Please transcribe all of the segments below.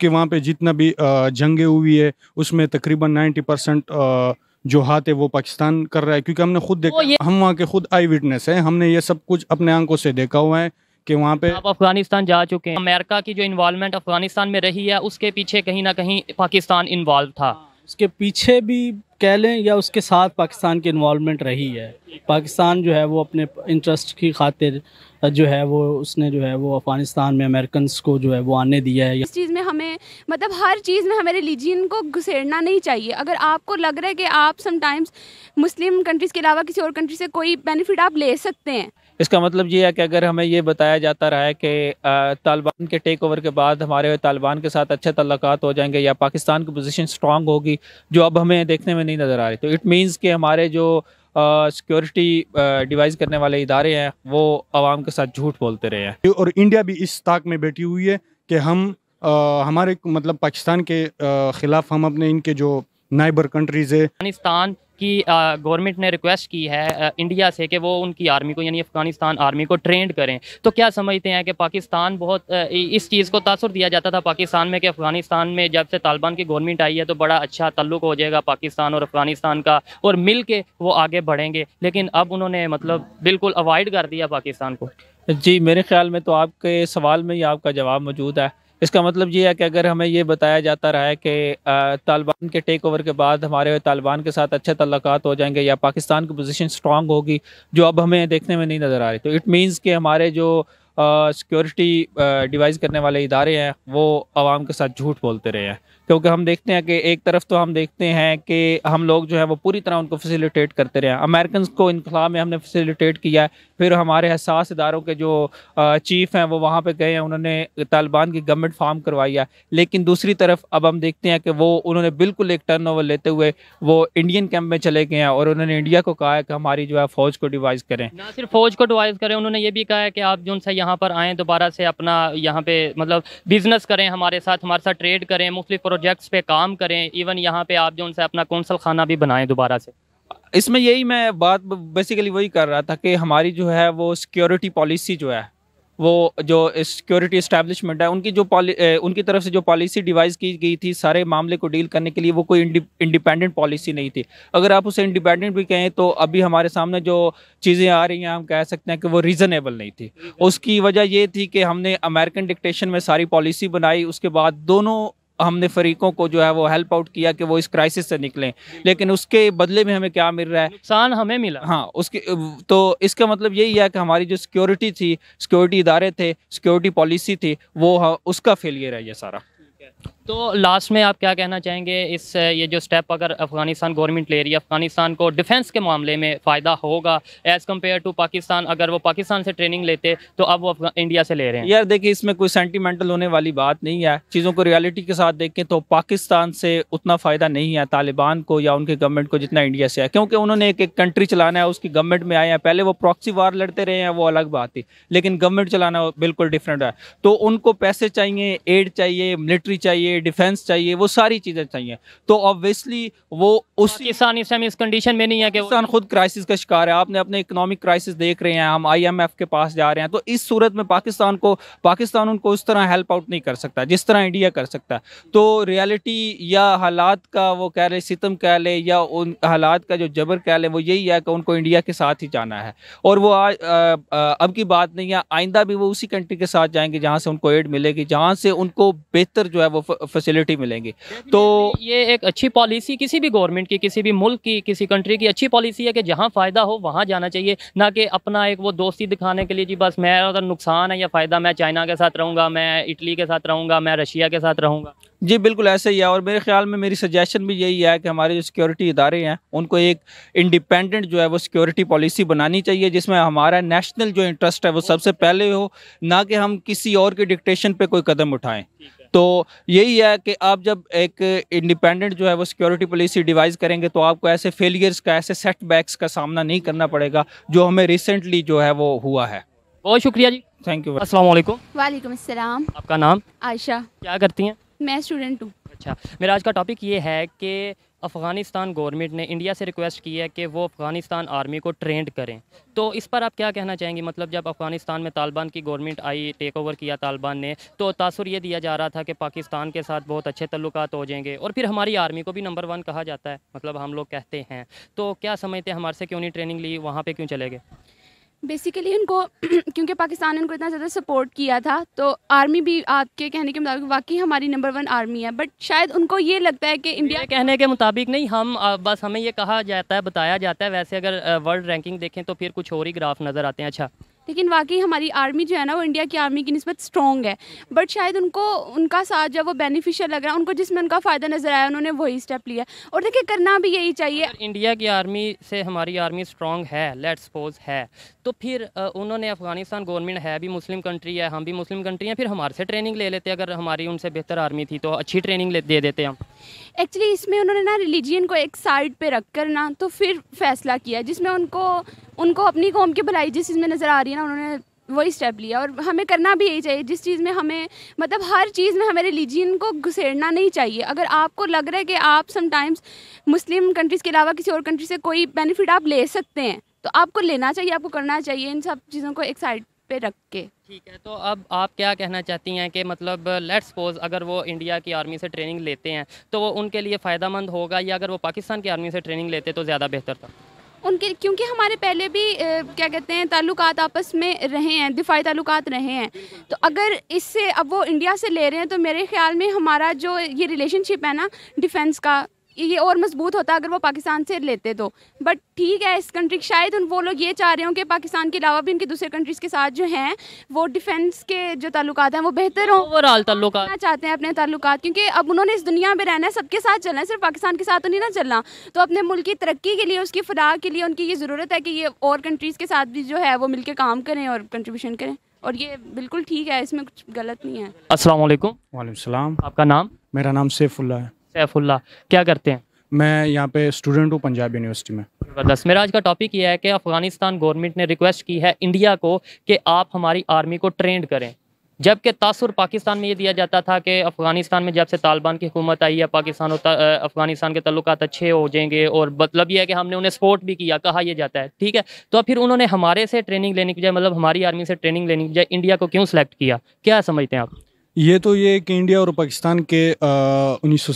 कि वहाँ पे जितना भी जंगे हुई है उसमें तकरीबन नाइन्टी परसेंट जो हाथ है वो पाकिस्तान कर रहा है क्योंकि हमने खुद देखा हम वहाँ के खुद आई विटनेस है हमने ये सब कुछ अपने आंखों से देखा हुआ है कि वहाँ पे आप अफगानिस्तान जा चुके हैं अमेरिका की जो इन्वॉल्वमेंट अफगानिस्तान में रही है उसके पीछे कहीं ना कहीं पाकिस्तान इन्वॉल्व था उसके पीछे भी कह लें या उसके साथ पाकिस्तान की इन्वॉलमेंट रही है पाकिस्तान जो है वो अपने इंटरेस्ट की खातिर जो है वो उसने जो है वो अफ़गानिस्तान में अमेरिकन को जो है वो आने दिया है इस चीज़ में हमें मतलब हर चीज़ में हमें रिलीजन को घुसेड़ना नहीं चाहिए अगर आपको लग रहा है कि आप समटाइम्स मुस्लिम कंट्रीज़ के अलावा किसी और कंट्री से कोई बेनिफिट आप ले सकते हैं इसका मतलब ये है कि अगर हमें ये बताया जाता रहा है कि तालिबान के टेक ओवर के बाद हमारे तालिबान के साथ अच्छे तल्लक हो जाएंगे या पाकिस्तान की पोजीशन स्ट्रांग होगी जो अब हमें देखने में नहीं नज़र आ रही तो इट मीनस कि हमारे जो सिक्योरिटी डिवाइस करने वाले इदारे हैं वो आवाम के साथ झूठ बोलते रहे हैं और इंडिया भी इस ताक में बैठी हुई है कि हम आ, हमारे मतलब पाकिस्तान के ख़िलाफ़ हम अपने इनके जो नाइबर कंट्रीज़ है पाकिस्तान कि गवर्नमेंट ने रिक्वेस्ट की है इंडिया से कि वो उनकी आर्मी को यानी अफगानिस्तान आर्मी को ट्रेंड करें तो क्या समझते हैं कि पाकिस्तान बहुत इस चीज़ को तासर दिया जाता था पाकिस्तान में कि अफगानिस्तान में जब से तालिबान की गवर्नमेंट आई है तो बड़ा अच्छा तल्लुक हो जाएगा पाकिस्तान और अफगानिस्तान का और मिल के वो आगे बढ़ेंगे लेकिन अब उन्होंने मतलब बिल्कुल अवॉइड कर दिया पाकिस्तान को जी मेरे ख्याल में तो आपके सवाल में ही आपका जवाब मौजूद है इसका मतलब ये है कि अगर हमें ये बताया जाता रहा है कि तालिबान के टेक ओवर के बाद हमारे तालिबान के साथ अच्छे तल्लक हो जाएंगे या पाकिस्तान की पोजीशन स्ट्रांग होगी जो अब हमें देखने में नहीं नज़र आ रही तो इट मींस कि हमारे जो सिक्योरिटी डिवाइस करने वाले इदारे हैं वो आवाम के साथ झूठ बोलते रहे हैं क्योंकि हम देखते हैं कि एक तरफ तो हम देखते हैं कि हम लोग जो है वो पूरी तरह उनको फैसिलिटेट करते रहे हैं अमेरिकन को इनखला में हमने फैसिलिटेट किया है फिर हमारे हसास इदारों के जो चीफ हैं वो वहाँ पर गए हैं उन्होंने तालिबान की गवर्नमेंट फार्म करवाई है लेकिन दूसरी तरफ अब हम देखते हैं कि वो उन्होंने बिल्कुल एक टर्न ओवर लेते हुए वो इंडियन कैंप में चले गए हैं और उन्होंने इंडिया को कहा है कि हमारी जो है फ़ौज को डिवाइज करें ना सिर्फ फ़ौज को डिवाइज करें उन्होंने ये भी कहा है कि आप जो उनसे यहाँ पर आएँ दोबारा से अपना यहाँ पे मतलब बिज़नेस करें हमारे साथ हमारे साथ ट्रेड करें मुख्तु प्रोजेक्ट्स पे काम करें इवन यहाँ पे आप जो उनसे अपना कौंसल खाना भी बनाएं दोबारा से इसमें यही मैं बात बेसिकली वही कर रहा था कि हमारी जो है वो सिक्योरिटी पॉलिसी जो है वो जो सिक्योरिटी इस्टेब्लिशमेंट है उनकी जो पॉली उनकी तरफ से जो पॉलिसी डिवाइस की गई थी सारे मामले को डील करने के लिए वो कोई इंडिपेंडेंट पॉलिसी नहीं थी अगर आप उसे इंडिपेंडेंट भी कहें तो अभी हमारे सामने जो चीज़ें आ रही हैं हम कह सकते हैं कि वो रीज़नेबल नहीं थी उसकी वजह ये थी कि हमने अमेरिकन डिक्टेशन में सारी पॉलिसी बनाई उसके बाद दोनों हमने फरीकों को जो है वो हेल्प आउट किया कि वो इस क्राइसिस से निकलें लेकिन उसके बदले में हमें क्या मिल रहा है नुकसान हमें मिला हाँ उसके तो इसका मतलब यही है कि हमारी जो सिक्योरिटी थी सिक्योरिटी इदारे थे सिक्योरिटी पॉलिसी थी वो उसका फेलियर है ये सारा तो लास्ट में आप क्या कहना चाहेंगे इस ये जो स्टेप अगर अफगानिस्तान गवर्नमेंट ले रही है अफगानिस्तान को डिफेंस के मामले में फ़ायदा होगा एज़ कम्पेयर टू पाकिस्तान अगर वो पाकिस्तान से ट्रेनिंग लेते तो अब वो इंडिया से ले रहे हैं यार देखिए इसमें कोई सेंटिमेंटल होने वाली बात नहीं है चीज़ों को रियलिटी के साथ देखें तो पाकिस्तान से उतना फ़ायदा नहीं है तालिबान को या उनके गवर्नमेंट को जितना इंडिया से है क्योंकि उन्होंने एक एक कंट्री चलाना है उसकी गवर्नमेंट में आए हैं पहले वो प्रॉक्सी वार लड़ते रहे हैं वो अलग बात थी लेकिन गवर्नमेंट चलाना बिल्कुल डिफरेंट है तो उनको पैसे चाहिए एड चाहिए मिलिट्री चाहिए डिफेंस चाहिए वो सारी चीज़ें चाहिए तो ऑब्वियसली वो उस किसान इस टाइम इस कंडीशन में नहीं है कि किसान खुद क्राइसिस का शिकार है आपने अपने इकोनॉमिक क्राइसिस देख रहे हैं हम आईएमएफ के पास जा रहे हैं तो इस सूरत में पाकिस्तान को पाकिस्तान उनको उस तरह हेल्प आउट नहीं कर सकता जिस तरह इंडिया कर सकता तो रियलिटी या हालात का वो कह ले सितम कह ले या उन हालात का जो जबर कह लें वो यही है कि उनको इंडिया के साथ ही जाना है और वो आज अब की बात नहीं है आइंदा भी वो उसी कंट्री के साथ जाएंगे जहाँ से उनको एड मिलेगी जहाँ से उनको बेहतर जो है वो फैसिलिटी मिलेंगी तो ये एक अच्छी पॉलिसी किसी भी गवर्नमेंट की किसी भी मुल्क की किसी कंट्री की अच्छी पॉलिसी है कि जहाँ फ़ायदा हो वहाँ जाना चाहिए ना कि अपना एक वो दोस्ती दिखाने के लिए जी बस मेरा अगर नुकसान है या फ़ायदा मैं चाइना के साथ रहूँगा मैं इटली के साथ रहूँगा मैं रशिया के साथ रहूँगा जी बिल्कुल ऐसे ही है और मेरे ख्याल में मेरी सजेशन भी यही है कि हमारे जो सिक्योरिटी इदारे हैं उनको एक इंडिपेंडेंट जो है वो सिक्योरिटी पॉलिसी बनानी चाहिए जिसमें हमारा नेशनल जो इंटरेस्ट है वो सबसे पहले हो ना कि हम किसी और के डिक्टेशन पे कोई कदम उठाएं तो यही है कि आप जब एक इंडिपेंडेंट जो है वो सिक्योरिटी पॉलिसी डिवाइस करेंगे तो आपको ऐसे फेलियर्स का ऐसे सेटबैक्स का सामना नहीं करना पड़ेगा जो हमें रिसेंटली जो है वो हुआ है बहुत शुक्रिया जी थैंक यू असल वालेकुम आपका नाम आयशा क्या करती हैं मैं स्टूडेंट हूँ अच्छा मेरा आज का टॉपिक ये है कि अफ़गानिस्तान गवर्नमेंट ने इंडिया से रिक्वेस्ट की है कि वो अफ़गानिस्तान आर्मी को ट्रेंड करें तो इस पर आप क्या कहना चाहेंगे मतलब जब अफ़गानिस्तान में तालिबान की गवर्नमेंट आई टेक ओवर किया तालिबान ने तो तासर ये दिया जा रहा था कि पाकिस्तान के साथ बहुत अच्छे तल्लुक हो जाएंगे और फिर हमारी आर्मी को भी नंबर वन कहा जाता है मतलब हम लोग कहते हैं तो क्या समझते हैं हमारे से क्यों नहीं ट्रेनिंग ली वहाँ पर क्यों चले गए बेसिकली इनको क्योंकि पाकिस्तान ने इनको इतना ज़्यादा सपोर्ट किया था तो आर्मी भी आपके कहने के मुताबिक वाकई हमारी नंबर वन आर्मी है बट शायद उनको ये लगता है कि इंडिया कहने के मुताबिक नहीं हम बस हमें ये कहा जाता है बताया जाता है वैसे अगर वर्ल्ड रैंकिंग देखें तो फिर कुछ और ही ग्राफ नज़र आते हैं अच्छा लेकिन वाकई हमारी आर्मी जो है ना वो इंडिया की आर्मी की नस्बत स्ट्रॉन्ग है बट शायद उनको उनका साथ जब वो बेनिफिशियल लग रहा है उनको जिसमें उनका फ़ायदा नज़र आया उन्होंने वही स्टेप लिया और देखिए करना भी यही चाहिए इंडिया की आर्मी से हमारी आर्मी स्ट्रॉन्ग है लेट सपोज है तो फिर उन्होंने अफगानिस्तान गवर्नमेंट है भी मुस्लिम कंट्री है हम भी मुस्लिम कंट्री हैं फिर हमारे से ट्रेनिंग ले लेते अगर हमारी उनसे बेहतर आर्मी थी तो अच्छी ट्रेनिंग दे देते हम एक्चुअली इसमें उन्होंने ना रिलीजन को एक साइड पे रख कर ना तो फिर फैसला किया जिसमें उनको उनको अपनी कौम की भलाई जिस चीज़ में नज़र आ रही है ना उन्होंने वही स्टेप लिया और हमें करना भी यही चाहिए जिस चीज़ में हमें मतलब हर चीज़ में हमें रिलीजन को घुसेड़ना नहीं चाहिए अगर आपको लग रहा है कि आप समटाइम्स मुस्लिम कंट्रीज़ के अलावा किसी और कंट्री से कोई बेनिफिट आप ले सकते हैं तो आपको लेना चाहिए आपको करना चाहिए इन सब चीज़ों को एक साइड पे रख के ठीक है तो अब आप क्या कहना चाहती हैं कि मतलब लेट्स सपोज अगर वो इंडिया की आर्मी से ट्रेनिंग लेते हैं तो वो उनके लिए फ़ायदा मंद होगा या अगर वो पाकिस्तान की आर्मी से ट्रेनिंग लेते तो ज़्यादा बेहतर था उनके क्योंकि हमारे पहले भी ए, क्या कहते हैं ताल्लुक आपस में रहे हैं दिफाई ताल्लुक रहे हैं तो अगर इससे अब वो इंडिया से ले रहे हैं तो मेरे ख्याल में हमारा जो ये रिलेशनशिप है ना डिफेंस का ये और मजबूत होता अगर वो पाकिस्तान से लेते तो बट ठीक है इस कंट्री शायद उन वो लोग ये चाह रहे हो कि पाकिस्तान के अलावा भी उनके दूसरे कंट्रीज़ के साथ जो हैं वो डिफेंस के जो ताल्लुक हैं वो बेहतर हों ताल्लुक चाहते हैं अपने ताल्लुक क्योंकि अब उन्होंने इस दुनिया में रहना है सबके साथ चलना है सिर्फ पाकिस्तान के साथ उन्हें तो नहीं ना चलना तो अपने मुल्क की तरक्की के लिए उसकी फलाह के लिए उनकी ये ज़रूरत है कि ये और कंट्रीज़ के साथ भी जो है वो मिलकर काम करें और कंट्रीब्यूशन करें और ये बिल्कुल ठीक है इसमें कुछ गलत नहीं है अस्सलाम वालेकुम वालेकुम सलाम आपका नाम मेरा नाम सैफुल्ला है सैफुल्ला क्या करते हैं मैं यहाँ पे स्टूडेंट हूँ पंजाब यूनिवर्सिटी में ज़बरदस्त मेरा आज का टॉपिक ये है कि अफ़गानिस्तान गवर्नमेंट ने रिक्वेस्ट की है इंडिया को कि आप हमारी आर्मी को ट्रेंड करें जबकि तासुर पाकिस्तान में ये दिया जाता था कि अफ़गानिस्तान में जब से तालिबान की हुकूमत आई है पाकिस्तान और अफ़गानिस्तान के तल्लक अच्छे हो जाएंगे और मतलब ये है कि हमने उन्हें सपोर्ट भी किया कहा यह जाता है ठीक है तो फिर उन्होंने हमारे से ट्रेनिंग लेने की बजाय मतलब हमारी आर्मी से ट्रेनिंग लेने की बजाय इंडिया को क्यों सेलेक्ट किया क्या समझते हैं आप ये तो ये कि इंडिया और पाकिस्तान के उन्नीस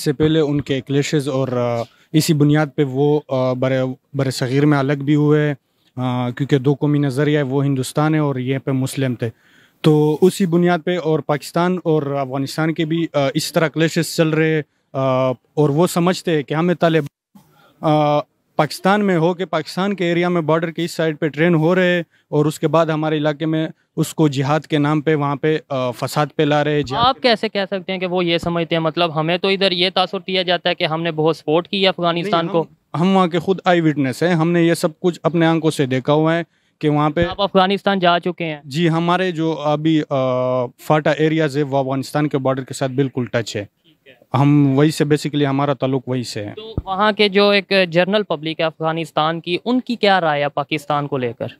से पहले उनके क्लेश और आ, इसी बुनियाद पे वो बर बर सग़ीर में अलग भी हुए क्योंकि दो कौमी नज़रिया वो हिंदुस्तान है और ये पे मुस्लिम थे तो उसी बुनियाद पे और पाकिस्तान और अफ़गानिस्तान के भी इस तरह क्लेश चल रहे और वो समझते हैं कि हमें तालिबान पाकिस्तान में हो के पाकिस्तान के एरिया में बॉर्डर के इस साइड पे ट्रेन हो रहे और उसके बाद हमारे इलाके में उसको जिहाद के नाम पे वहाँ पे फसाद पे ला रहे आप कैसे कह सकते हैं कि वो ये समझते हैं मतलब हमें तो इधर ये तासर दिया जाता है कि हमने बहुत सपोर्ट किया अफगानिस्तान को हम वहाँ के खुद आई विटनेस हैं हमने ये सब कुछ अपने आंखों से देखा हुआ है कि वहाँ पे आप अफगानिस्तान जा चुके हैं जी हमारे जो अभी फाटा एरियाज है वो अफगानिस्तान के बॉर्डर के साथ बिल्कुल टच है हम वहीं से बेसिकली हमारा ताल्लुक वहीं से है तो वहाँ के जो एक जनरल पब्लिक है अफगानिस्तान की उनकी क्या राय है पाकिस्तान को लेकर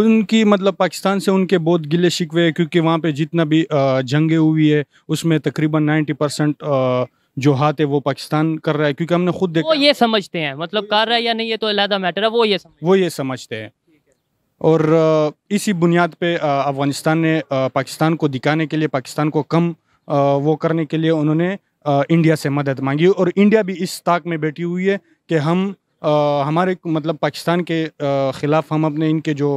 उनकी मतलब पाकिस्तान से उनके बहुत गिले शिकवे हैं क्योंकि वहाँ पे जितना भी जंगें हुई है उसमें तकरीबन 90 परसेंट जो हाथ है वो पाकिस्तान कर रहा है क्योंकि हमने खुद देखा वो ये समझते हैं मतलब कर रहा है या नहीं ये तो अलहदा मैटर है वो ये वो ये समझते हैं और इसी बुनियाद पे अफ़गानिस्तान ने पाकिस्तान को दिखाने के लिए पाकिस्तान को कम वो करने के लिए उन्होंने इंडिया से मदद मांगी और इंडिया भी इस ताक में बैठी हुई है कि हम आ, हमारे मतलब पाकिस्तान के ख़िलाफ़ हम अपने इनके जो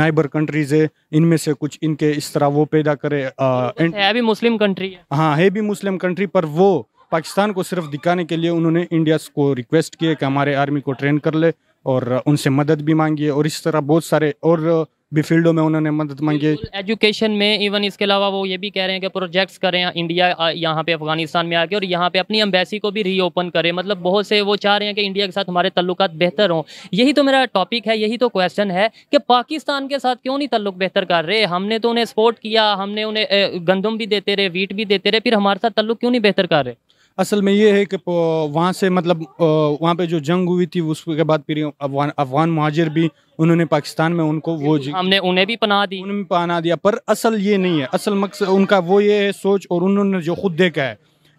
नाइबर कंट्रीज है इनमें से कुछ इनके इस तरह वो पैदा करे आ, तो भी मुस्लिम कंट्री है हाँ है भी मुस्लिम कंट्री पर वो पाकिस्तान को सिर्फ दिखाने के लिए उन्होंने इंडिया को रिक्वेस्ट किए कि हमारे आर्मी को ट्रेन कर ले और उनसे मदद भी मांगी है और इस तरह बहुत सारे और भी फील्डों में उन्होंने मदद मांगी एजुकेशन में इवन इसके अलावा वो ये भी कह रहे हैं कि प्रोजेक्ट्स करें इंडिया यहाँ पे अफगानिस्तान में आके और यहाँ पे अपनी एम्बेसी को भी रीओपन करें मतलब बहुत से वो चाह रहे हैं कि इंडिया के साथ हमारे तल्लुक बेहतर हों यही तो मेरा टॉपिक है यही तो क्वेश्चन है कि पाकिस्तान के साथ क्यों नहीं तल्लुक बेहतर कर रहे हमने तो उन्हें सपोर्ट किया हमने उन्हें गंदम भी देते रहे वीट भी देते रहे फिर हमारे साथ तल्लुक क्यों नहीं बेहतर कर रहे असल में ये है कि वहाँ से मतलब वहाँ पे जो जंग हुई थी उसके बाद फिर अफगान अफगान महाजिर भी उन्होंने पाकिस्तान में उनको वो हमने उन्हें भी पना दी उन्हें पना दिया पर असल ये नहीं है असल मकसद उनका वो ये है सोच और उन्होंने जो खुद देखा है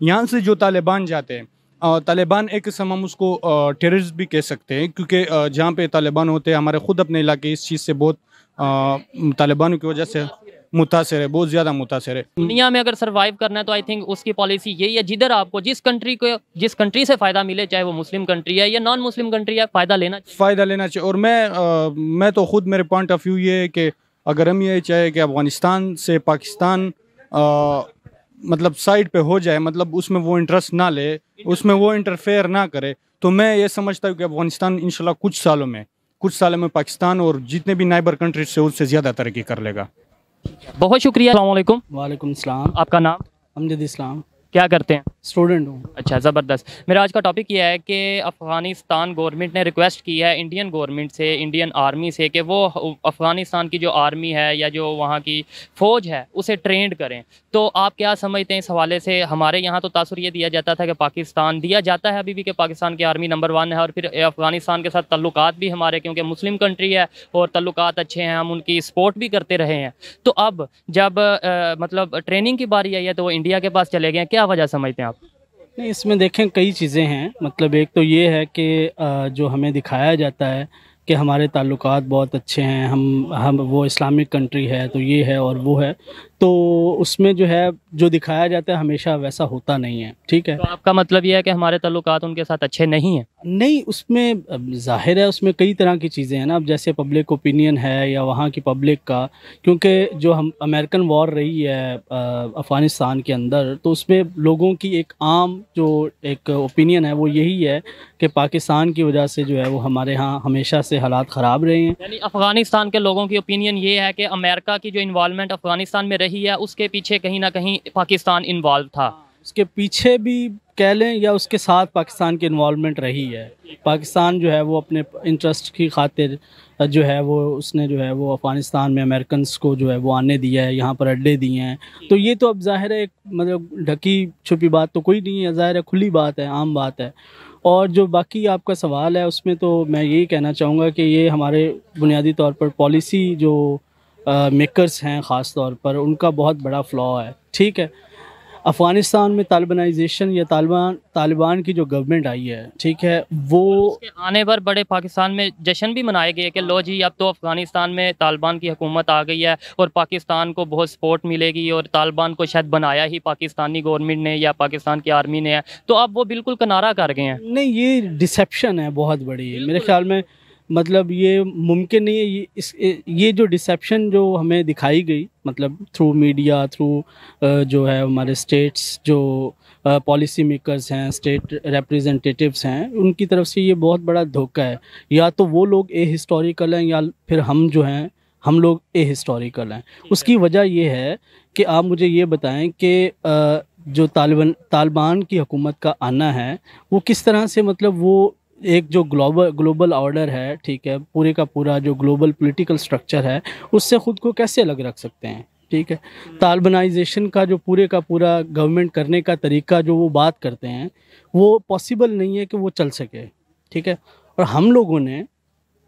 यहाँ से जो तालिबान जाते हैं तालिबान एक किस्म हम उसको टेररिस्ट भी कह सकते हैं क्योंकि जहाँ पे तालिबान होते हैं हमारे खुद अपने इलाके इस चीज़ से बहुत तालिबान की वजह से मुतासर है बहुत ज़्यादा मुतासर है दुनिया में अगर सर्वाइव करना है तो आई थिंक उसकी पॉलिसी यही है जिधर आपको जिस कंट्री को जिस कंट्री से फ़ायदा मिले चाहे वो मुस्लिम कंट्री है या नॉन मुस्लिम कंट्री है फ़ायदा लेना फ़ायदा लेना चाहिए और मैं आ, मैं तो ख़ुद मेरे पॉइंट ऑफ व्यू ये है कि अगर हम ये चाहे कि अफ़गानिस्तान से पाकिस्तान आ, मतलब साइड पे हो जाए मतलब उसमें वो इंटरेस्ट ना ले उसमें वो इंटरफेयर ना करे तो मैं ये समझता हूँ कि अफ़गानिस्तान इन कुछ सालों में कुछ सालों में पाकिस्तान और जितने भी नाइबर कंट्रीज से उससे ज़्यादा तरक्की कर लेगा बहुत शुक्रिया अल्लाम वालेकुम आपका नाम अमजद इस्लाम क्या करते हैं स्टूडेंट हूँ अच्छा ज़बरदस्त मेरा आज का टॉपिक ये है कि अफ़गानिस्तान गवर्नमेंट ने रिक्वेस्ट की है इंडियन गवर्नमेंट से इंडियन आर्मी से कि वो अफ़गानिस्तान की जो आर्मी है या जो वहाँ की फ़ौज है उसे ट्रेंड करें तो आप क्या समझते हैं इस हवाले से हमारे यहाँ तो तासर ये दिया जाता था कि पाकिस्तान दिया जाता है अभी भी कि पाकिस्तान की आर्मी नंबर वन है और फिर अफ़गानिस्तान के साथ तल्लक भी हमारे क्योंकि मुस्लिम कंट्री है और तल्लक अच्छे हैं हम उनकी सपोर्ट भी करते रहे हैं तो अब जब मतलब ट्रेनिंग की बारी आई है तो वो इंडिया के पास चले गए क्या वजह समझते हैं आप नहीं इसमें देखें कई चीज़ें हैं मतलब एक तो ये है कि जो हमें दिखाया जाता है कि हमारे ताल्लुकात बहुत अच्छे हैं हम हम वो इस्लामिक कंट्री है तो ये है और वो है तो उसमें जो है जो दिखाया जाता है हमेशा वैसा होता नहीं है ठीक है तो आपका मतलब यह है कि हमारे तल्लुकात उनके साथ अच्छे नहीं हैं नहीं उसमें जाहिर है उसमें कई तरह की चीज़ें हैं ना अब जैसे पब्लिक ओपिनियन है या वहाँ की पब्लिक का क्योंकि जो हम अमेरिकन वॉर रही है अफ़गानिस्तान के अंदर तो उसमें लोगों की एक आम जो एक ओपिनियन है वो यही है कि पाकिस्तान की वजह से जो है वो हमारे यहाँ हमेशा से हालात ख़राब रहे हैं यानी अफ़गानिस्तान के लोगों की ओपिनियन ये है कि अमेरिका की जो इन्वालमेंट अफ़गानिस्तान में रही रही है उसके पीछे कहीं ना कहीं पाकिस्तान इन्वॉल्व था हाँ, उसके पीछे भी कह लें या उसके साथ पाकिस्तान की इन्वॉलमेंट रही है पाकिस्तान जो है वो अपने इंटरेस्ट की खातिर जो है वो उसने जो है वो अफ़गानिस्तान में अमेरिकन को जो है वो आने दिया है यहाँ पर अड्डे दिए हैं तो ये तो अब ज़ाहिर है मतलब ढकी छुपी बात तो कोई नहीं है ज़ाहिर है खुली बात है आम बात है और जो बाकी आपका सवाल है उसमें तो मैं यही कहना चाहूँगा कि ये हमारे बुनियादी तौर पर पॉलिसी जो मेकर्स हैं ख़ास तौर पर उनका बहुत बड़ा फ्लॉ है ठीक है अफ़गानिस्तान में तालिबानाइजेशन या तालिबान तालिबान की जो गवर्नमेंट आई है ठीक है वो आने पर बड़े पाकिस्तान में जश्न भी मनाए गए कि लो जी अब तो अफ़गानिस्तान में तालिबान की हुकूमत आ गई है और पाकिस्तान को बहुत सपोर्ट मिलेगी और तालिबान को शायद बनाया ही पाकिस्तानी गवर्नमेंट ने या पाकिस्तान की आर्मी ने तो अब वो बिल्कुल किनारा कर गए हैं नहीं ये डिसप्शन है बहुत बड़ी मेरे ख्याल में मतलब ये मुमकिन नहीं है ये इस ये जो डिसेप्शन जो हमें दिखाई गई मतलब थ्रू मीडिया थ्रू जो है हमारे स्टेट्स जो पॉलिसी मेकर्स हैं स्टेट रिप्रेजेंटेटिव्स हैं उनकी तरफ से ये बहुत बड़ा धोखा है या तो वो लोग ए हिस्टोरिकल हैं या फिर हम जो हैं हम लोग ए हिस्टोरिकल हैं उसकी वजह ये है कि आप मुझे ये बताएं कि जो तालिबान तालिबान की हुकूमत का आना है वो किस तरह से मतलब वो एक जो ग्लोबल ग्लोबल ऑर्डर है ठीक है पूरे का पूरा जो ग्लोबल पॉलिटिकल स्ट्रक्चर है उससे खुद को कैसे अलग रख सकते हैं ठीक है तालबनाइजेशन हम्म। का जो पूरे का पूरा गवर्नमेंट करने का तरीका जो वो बात करते हैं वो पॉसिबल नहीं है कि वो चल सके ठीक है और हम लोगों ने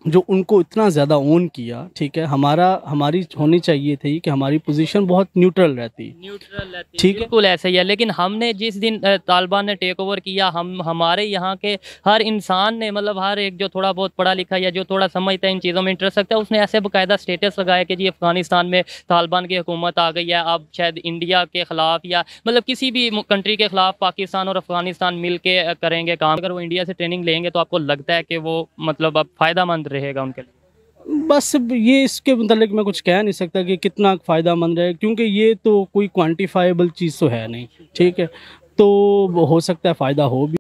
जो उनको इतना ज़्यादा ओन किया ठीक है हमारा हमारी होनी चाहिए थी कि हमारी पोजीशन बहुत न्यूट्रल रहती न्यूट्रल रहती ठीक बिल्कुल ऐसे ही है लेकिन हमने जिस दिन तालिबान ने टेक ओवर किया हम हमारे यहाँ के हर इंसान ने मतलब हर एक जो थोड़ा बहुत पढ़ा लिखा या जो थोड़ा समझता है इन चीज़ों में इंटरेस्ट रखता है उसने ऐसे बाकायदा स्टेटस लगाया कि जी अफगानिस्तान में तालिबान की हुकूमत आ गई है अब शायद इंडिया के ख़िलाफ़ या मतलब किसी भी कंट्री के ख़िलाफ़ पाकिस्तान और अफ़गानिस्तान मिल करेंगे काम अगर वो इंडिया से ट्रेनिंग लेंगे तो आपको लगता है कि वो मतलब अब फ़ायदा मंद रहेगा उनके लिए बस ये इसके मतलब मैं कुछ कह नहीं सकता कि कितना फ़ायदा मंद रहे क्योंकि ये तो कोई क्वान्टिफाइबल चीज़ तो है नहीं ठीक है तो हो सकता है फ़ायदा हो भी